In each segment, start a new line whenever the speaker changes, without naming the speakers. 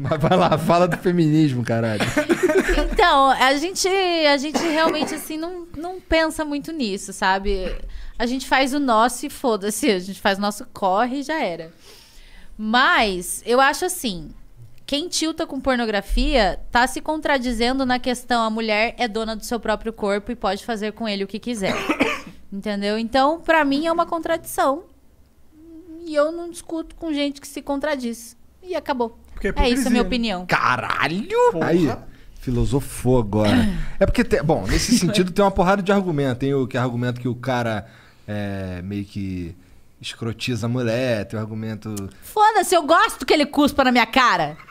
Mas vai lá, fala do feminismo, caralho. Então, a gente, a gente realmente, assim, não, não pensa muito nisso, sabe? A gente faz o nosso e foda-se. A gente faz o nosso corre e já era. Mas, eu acho assim... Quem tilta com pornografia tá se contradizendo na questão a mulher é dona do seu próprio corpo e pode fazer com ele o que quiser. Entendeu? Então, para mim é uma contradição. E eu não discuto com gente que se contradiz. E acabou. Porque é, é isso, é a minha né? opinião. Caralho! Porra. Aí, filosofou agora. É, é porque, tem, bom, nesse sentido tem uma porrada de argumento. Tem o que é argumento que o cara é, meio que escrotiza a mulher, tem o argumento. Foda-se, eu gosto que ele cuspa na minha cara.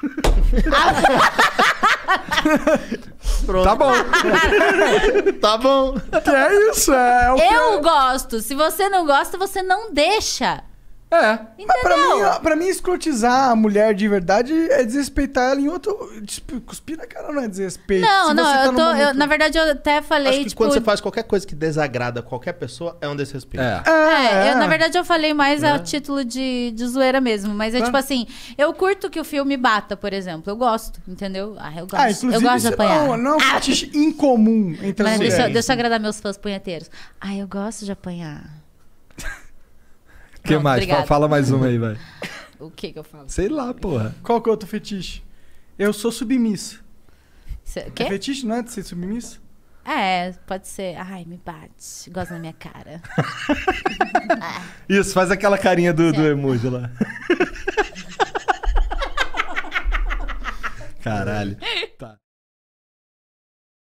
tá bom. tá bom. Que é isso, é. eu gosto. Se você não gosta, você não deixa. É. Entendeu? Mas pra mim, pra mim, escrotizar a mulher de verdade é desrespeitar ela em outro. Tipo, cuspir na cara não é desrespeito. Não, Se não, tá eu tô. Momento... Eu, na verdade, eu até falei. Acho que tipo... quando você faz qualquer coisa que desagrada qualquer pessoa, é um desrespeito. É. é, é. Eu, na é. verdade, eu falei mais é. a título de, de zoeira mesmo. Mas é, é tipo assim, eu curto que o filme bata, por exemplo. Eu gosto, entendeu? Ah, eu gosto. Ah, inclusive, eu gosto de é apanhar. Não, não é um ah. incomum entre Mas deixa, deixa eu agradar meus fãs punheteiros. Ah, eu gosto de apanhar que Pronto, mais? Fala mais uma aí, vai. o que que eu falo? Sei lá, porra. Qual que é outro fetiche? Eu sou submissa. Cê, é quê? É fetiche, não é de ser submissa? É, pode ser. Ai, me bate. Gosta da minha cara. Isso, faz aquela carinha do, do emoji lá. Caralho. Tá.